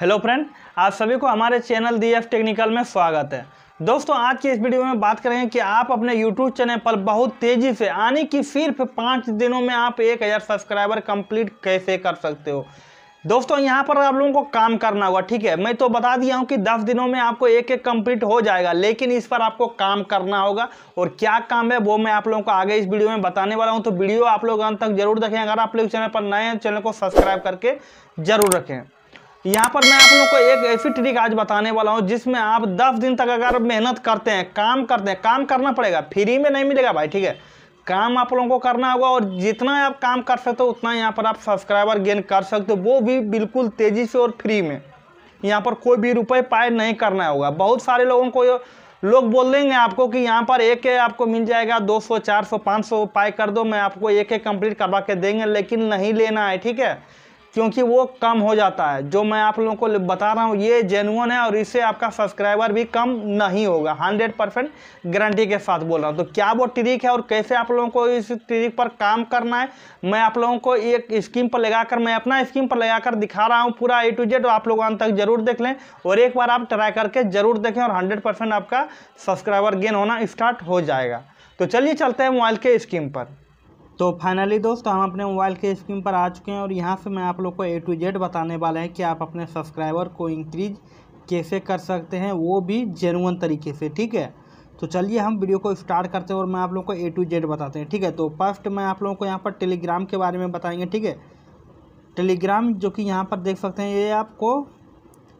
hello friend आप सभी को हमारे चैनल डी एफ टेक्निकल में स्वागत है दोस्तों आज की इस वीडियो में बात करेंगे कि आप अपने यूट्यूब चैनल पर बहुत तेज़ी से यानी कि सिर्फ पाँच दिनों में आप एक हज़ार सब्सक्राइबर कंप्लीट कैसे कर सकते हो दोस्तों यहाँ पर आप लोगों को काम करना होगा ठीक है मैं तो बता दिया हूँ कि दस दिनों में आपको एक एक कंप्लीट हो जाएगा लेकिन इस पर आपको काम करना होगा और क्या काम है वो मैं आप लोगों को आगे इस वीडियो में बताने वाला हूँ तो वीडियो आप लोग अंत तक जरूर देखें अगर आप लोग चैनल पर नए हैं चैनल को सब्सक्राइब करके जरूर रखें यहाँ पर मैं आप लोगों को एक ऐसी ट्रिक आज बताने वाला हूँ जिसमें आप 10 दिन तक अगर मेहनत करते हैं काम करते हैं काम करना पड़ेगा फ्री में नहीं मिलेगा भाई ठीक है काम आप लोगों को करना होगा और जितना आप काम कर सकते हो उतना यहाँ पर आप सब्सक्राइबर गेन कर सकते हो वो भी बिल्कुल तेज़ी से और फ्री में यहाँ पर कोई भी रुपये पाए नहीं करना होगा बहुत सारे लोगों को लोग बोल देंगे आपको कि यहाँ पर एक है आपको मिल जाएगा 200, 400, 500 पाए कर दो मैं आपको एक एक कंप्लीट करवा के देंगे लेकिन नहीं लेना है ठीक है क्योंकि वो कम हो जाता है जो मैं आप लोगों को बता रहा हूँ ये जेनुअन है और इससे आपका सब्सक्राइबर भी कम नहीं होगा हंड्रेड परसेंट गारंटी के साथ बोल रहा हूँ तो क्या वो ट्रिक है और कैसे आप लोगों को इस ट्रिक पर काम करना है मैं आप लोगों को एक स्कीम पर लगाकर मैं अपना स्कीम पर लगाकर दिखा रहा हूँ पूरा ए टू जेड आप लोग अंत तक जरूर देख लें और एक बार आप ट्राई करके जरूर देखें और हंड्रेड आपका सब्सक्राइबर गेन होना स्टार्ट हो जाएगा तो चलिए चलते हैं मोबाइल के स्कीम पर तो फाइनली दोस्त हम अपने मोबाइल के स्क्रीन पर आ चुके हैं और यहाँ से मैं आप लोग को ए टू जेड बताने वाला है कि आप अपने सब्सक्राइबर को इंक्रीज कैसे कर सकते हैं वो भी जेनुअन तरीके से ठीक है तो चलिए हम वीडियो को स्टार्ट करते हैं और मैं आप लोग को ए टू जेड बताते हैं ठीक है तो फर्स्ट मैं आप लोगों को यहाँ पर टेलीग्राम के बारे में बताएंगे ठीक है टेलीग्राम जो कि यहाँ पर देख सकते हैं ये आपको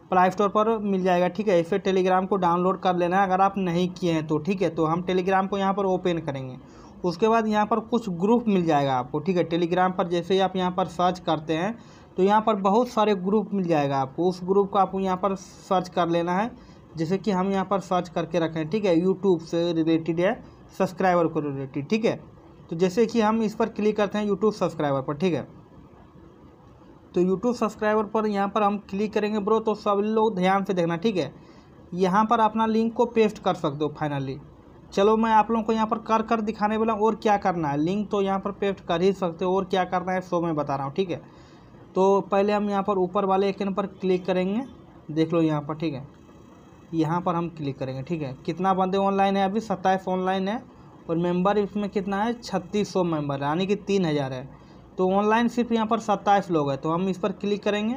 प्लाई स्टोर पर मिल जाएगा ठीक है इसे टेलीग्राम को डाउनलोड कर लेना है अगर आप नहीं किए हैं तो ठीक है तो हम टेलीग्राम को यहाँ पर ओपन करेंगे उसके बाद यहाँ पर कुछ ग्रुप मिल जाएगा आपको ठीक है टेलीग्राम पर जैसे ही आप यहाँ पर सर्च करते हैं तो यहाँ पर बहुत सारे ग्रुप मिल जाएगा आपको उस ग्रुप को आपको यहाँ पर सर्च कर लेना है जैसे कि हम यहाँ पर सर्च करके रखें ठीक है यूट्यूब से रिलेटेड है सब्सक्राइबर को रिलेटेड ठीक है तो जैसे कि हम इस पर क्लिक करते हैं यूट्यूब सब्सक्राइबर पर ठीक है तो यूट्यूब सब्सक्राइबर पर यहाँ पर हम क्लिक करेंगे ब्रो तो सब लोग ध्यान से देखना ठीक है यहाँ पर अपना लिंक को पेस्ट कर सकते हो फाइनली चलो मैं आप लोगों को यहाँ पर कर कर दिखाने वाला हूँ और क्या करना है लिंक तो यहाँ पर पेस्ट कर ही सकते हो और क्या करना है सो मैं बता रहा हूँ ठीक है तो पहले हम यहाँ पर ऊपर वाले एक पर क्लिक करेंगे देख लो यहाँ पर ठीक है यहाँ पर हम क्लिक करेंगे ठीक है कितना बंदे ऑनलाइन है अभी सत्ताईस ऑनलाइन है और मेंबर इसमें कितना है छत्तीस सौ मेम्बर यानी कि तीन हज़ार है तो ऑनलाइन सिर्फ यहाँ पर सत्ताईस लोग हैं तो हम इस पर क्लिक करेंगे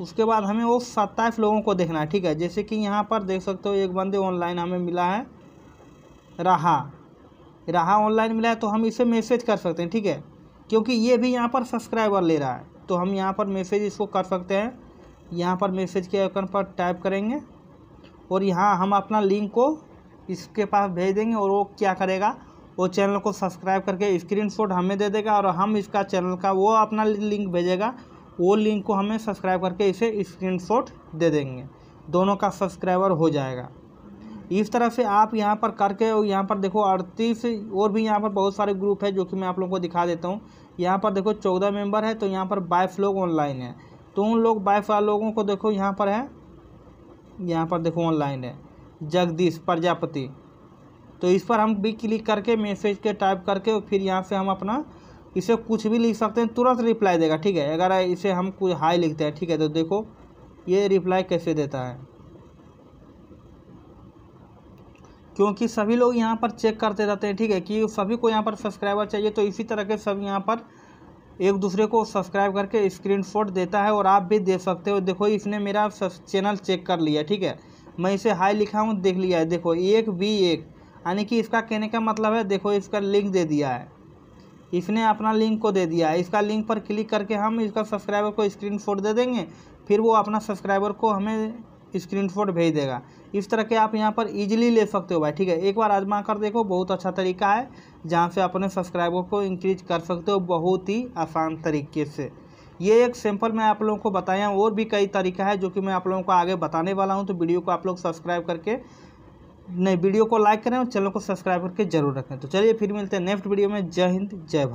उसके बाद हमें वो सत्ताईस लोगों को देखना है ठीक है जैसे कि यहाँ पर देख सकते हो एक बंदे ऑनलाइन हमें मिला है रहा रहा ऑनलाइन मिला है तो हम इसे मैसेज कर सकते हैं ठीक है क्योंकि ये भी यहाँ पर सब्सक्राइबर ले रहा है तो हम यहाँ पर मैसेज इसको कर सकते हैं यहाँ पर मैसेज के आइकन पर टाइप करेंगे और यहाँ हम अपना लिंक को इसके पास भेज देंगे और वो क्या करेगा वो चैनल को सब्सक्राइब करके स्क्रीनशॉट हमें दे देगा और हम इसका चैनल का वो अपना लिंक भेजेगा वो लिंक को हमें सब्सक्राइब करके इसे स्क्रीनशॉट दे देंगे दोनों का सब्सक्राइबर हो जाएगा इस तरह से आप यहाँ पर करके और यहाँ पर देखो अड़तीस और भी यहाँ पर बहुत सारे ग्रुप है जो कि मैं आप लोगों को दिखा देता हूँ यहाँ पर देखो चौदह मेंबर है तो यहाँ पर बाईस लोग ऑनलाइन है तो उन लोग बाईस लोगों को देखो यहाँ पर है यहाँ पर देखो ऑनलाइन है जगदीश प्रजापति तो इस पर हम भी क्लिक करके मैसेज के टाइप करके और फिर यहाँ से हम अपना इसे कुछ भी लिख सकते हैं तुरंत रिप्लाई देगा ठीक है अगर इसे हम कुछ हाई लिखते हैं ठीक है तो देखो ये रिप्लाई कैसे देता है क्योंकि सभी लोग यहाँ पर चेक करते रहते हैं ठीक है कि सभी को यहाँ पर सब्सक्राइबर चाहिए तो इसी तरह के सब यहाँ पर एक दूसरे को सब्सक्राइब करके स्क्रीन देता है और आप भी दे सकते हो देखो इसने मेरा चैनल चेक कर लिया ठीक है मैं इसे हाई लिखा हूँ देख लिया है देखो एक बी एक यानी कि इसका कहने का मतलब है देखो इसका लिंक दे दिया है इसने अपना लिंक को दे दिया है इसका लिंक पर क्लिक करके हम इसका सब्सक्राइबर को स्क्रीन दे देंगे फिर वो अपना सब्सक्राइबर को हमें स्क्रीनशॉट भेज देगा इस तरह के आप यहाँ पर इजीली ले सकते हो भाई ठीक है एक बार आजमा कर देखो बहुत अच्छा तरीका है जहाँ से आप अपने सब्सक्राइबर को इंक्रीज कर सकते हो बहुत ही आसान तरीके से ये एक सैंपल मैं आप लोगों को बताया और भी कई तरीका है जो कि मैं आप लोगों को आगे बताने वाला हूँ तो वीडियो को आप लोग सब्सक्राइब करके नहीं वीडियो को लाइक करें और चैनल को सब्सक्राइब करके जरूर रखें तो चलिए फिर मिलते हैं नेक्स्ट वीडियो में जय हिंद जय भारत